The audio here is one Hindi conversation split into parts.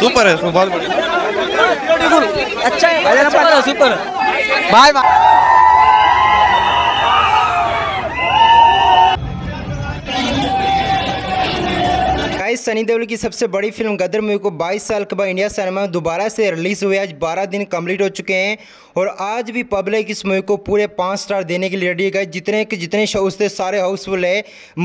सुपर है बहुत बढ़िया अच्छा है super bye bye Sunny Deol की सबसे बड़ी फिल्म गदर मूवी को 22 साल के बाद इंडिया सिनेमा में दोबारा से रिलीज हुई आज 12 दिन कंप्लीट हो चुके हैं और आज भी पब्लिक इस मूवी को पूरे पाँच स्टार देने के लिए रेडी गए जितने के जितने शोज थे सारे हाउसफुल है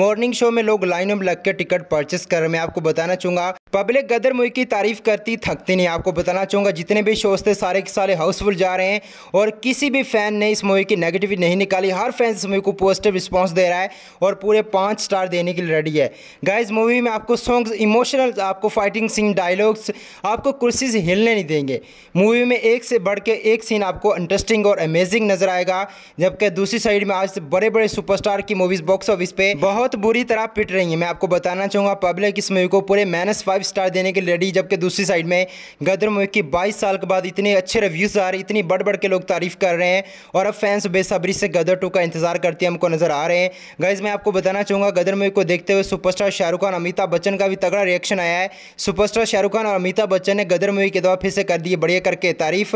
मॉर्निंग शो में लोग लाइनों में लग के टिकट परचेस कर रहे हैं मैं आपको बताना चाहूँगा पब्लिक गदर मूवी की तारीफ़ करती थकती नहीं आपको बताना चाहूँगा जितने भी शोज थे सारे के सारे हाउसफुल जा रहे हैं और किसी भी फैन ने इस मूवी की नेगेटिव नहीं निकाली हर फैन इस मूवी को पॉजिटिव रिस्पांस दे रहा है और पूरे पाँच स्टार देने के लिए रेडी है गाइज मूवी में आपको सॉन्ग्स इमोशनल आपको फाइटिंग सीन डायलॉग्स आपको कुर्सी से हिलने नहीं देंगे मूवी में एक से बढ़ के एक सीन आपको इंटरेस्टिंग और अमेजिंग नज़र आएगा जबकि दूसरी साइड में आज बड़े बड़े सुपरस्टार की मूवीज़ बॉक्स ऑफिस पे बहुत बुरी तरह पिट रही है मैं आपको बताना चाहूँगा पब्लिक इस मूवी को पूरे माइनस फाइव फाइव स्टार देने के रेडी जबकि दूसरी साइड में गदर मूवी की बाईस साल के बाद इतने अच्छे रिव्यूज़ आ रहे हैं इतनी बढ़ बढ़ के लोग तारीफ़ कर रहे हैं और अब फैंस बेसब्री से गदर टू का इंतजार करते हमको नज़र आ रहे हैं गाइज मैं आपको बताना चाहूंगा गदर मूवी को देखते हुए सुपरस्टार शाहरुख खान अमिताभ बच्चन का भी तगड़ा रिएक्शन आया है सुपरस्टार शाहरुख खान और अमिताभ बच्चन ने गदर मूवी के दवा फिर से कर दिए बढ़िया करके तारीफ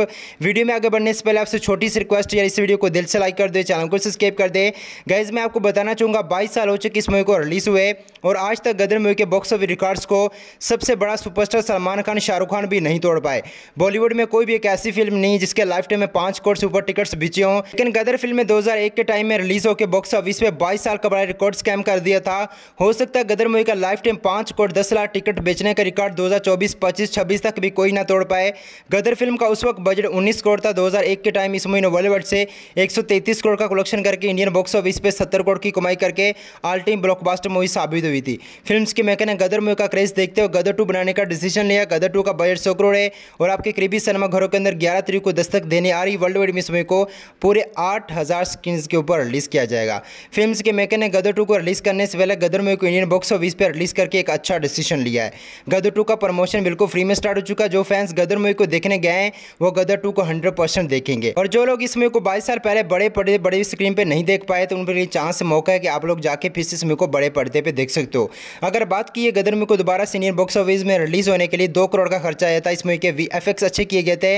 वीडियो में आगे बढ़ने से पहले आपसे छोटी सी रिक्वेस्ट या इस वीडियो को दिल से लाइक कर दे चैनल को सब्सक्राइब कर दे गाइज मैं आपको बताना चाहूंगा बाईस साल हो चुके इस मूवी को रिलीज़ हुए और आज तक गदर मूवी के बॉक्स ऑफ रिकॉर्ड्स को सब सबसे बड़ा सुपरस्टार सलमान खान शाहरुख खान भी नहीं तोड़ पाए बॉलीवुड में कोई भी एक ऐसी फिल्म नहीं जिसके लाइफ टाइम में पांच करोड़ से ऊपर टिकट्स बिचे हों लेकिन गदर फिल्म में 2001 के टाइम में रिलीज होकर बॉक्स ऑफिस में बाईस साल का बड़ा रिकॉर्ड स्कैम कर दिया था हो सकता है गदर मूवी का लाइफ टाइम पांच करोड़ दस लाख टिकट बेचने का रिकॉर्ड दो हज़ार चौबीस पच्चीस छब्बीस तक भी कोई ना तोड़ पाए गदर फिल्म का उस वक्त बजट उन्नीस करोड़ था दो के टाइम इस मूवी ने बॉलीवुड से एक करोड़ का कलेक्शन करके इंडियन बॉक्स ऑफिस पे सत्तर करोड़ की कमाई करके आल्टीम टाइम ब्लॉकबास्टर मूवी साबित हुई थी फिल्म के मेकर ने गदर मूवी का क्रेज देखते हुए गदर टू बनाने का डिसीजन लिया गदर टू का बजट सौ करोड़ है और आपके करीबी सिनेमा घरों के अंदर ग्यारह तरीक को दस्तक देने आ रही वर्ल्ड वाइड मिस मूवी को पूरे आठ हज़ार स्क्रीन के ऊपर रिलीज़ किया जाएगा फिल्म के मेकर ने गदर टू को रिलीज़ करने से पहले गदर मूवी को इंडियन बॉक्स ऑफिस पर रिलीज़ करके एक अच्छा डिसीजन लिया है गदर टू का प्रमोशन बिल्कुल फ्री में स्टार्ट हो चुका जो फैंस गदर मूवी को देखने गए हैं वो गदर टू को हंड्रेड देखेंगे और जो लोग इस मूवी को बाईस साल पहले बड़े पड़े बड़े स्क्रीन पर नहीं देख पाए तो उनके लिए चांस मौका है कि आप लोग जाके फिर से इस मूवी को बड़े पर्दे पर देख सकते हो अगर बात की गदर मूवी को दोबारा सीनियर बॉक्स शोवीज में रिलीज़ होने के लिए दो करोड़ का खर्चा आया था इस मूवी के वी अच्छे किए गए थे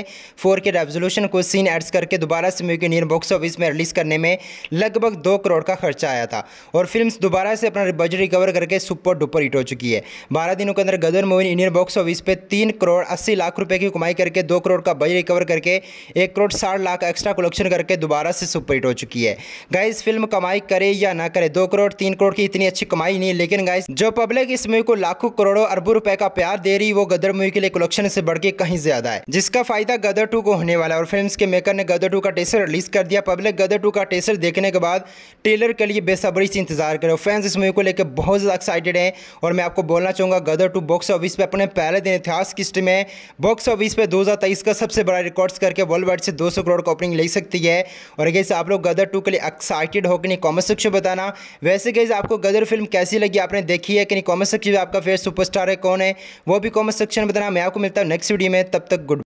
फोर के रेजोल्यूशन को सीन एड्स करके दोबारा इस मूवी के नियर बॉक्स ऑफिस में रिलीज़ करने में लगभग दो करोड़ का खर्चा आया था और फिल्म दोबारा से अपना बजट रिकवर करके सुपर डुपर हिट हो चुकी है बारह दिनों के अंदर Gadar movie Indian box office पर तीन करोड़ अस्सी लाख रुपये की कमाई करके दो करोड़ का बजट रिकवर करके एक करोड़ साठ लाख एक्स्ट्रा कलेक्शन करके दोबारा से सुपर हिट हो चुकी है गाइस फिल्म कमाई करे या ना करे दो करोड़ तीन करोड़ की इतनी अच्छी कमाई नहीं लेकिन गाइस जो पब्लिक इस मूवी को लाखों करोड़ों अरबों रुपए का प्यार दे रही वो गदर मूवी के लिए कलेक्शन से बढ़ के कहीं ज्यादा है जिसका फायदा गदर टू को होने वाला है और फिल्म्स के मेकर ने गदर टू का टेसर रिलीज कर दिया पब्लिक गदर टू का टेसर देखने के बाद ट्रेलर के लिए बेसब्री से इंतजार करो फैंस इस मूवी को लेकर बहुत ज़्यादा एक्साइटेड है और मैं आपको बोलना चाहूंगा गदर टू बॉक्स ऑफिस पे अपने पहले दिन इतिहास की हिस्ट्री में बॉक्स ऑफिस पे दो का सबसे बड़ा रिकॉर्ड करके वर्ल्ड वाइड से दो करोड़ का ओपनिंग ले सकती है और गैस आप लोग गदर टू के लिए एक्साइटेड होकर नहीं कॉमेंट सेक्शन बताना वैसे गैस आपको गदर फिल्म कैसी लगी आपने देखी है कि नहीं कॉमेंट सेक्शन में आपका फेयर सुपरस्टार है कौन है वो भी कॉमेंट सेक्शन में बताना मैं आपको मिलता हूँ नेक्स्ट वीडियो में तब तक गुड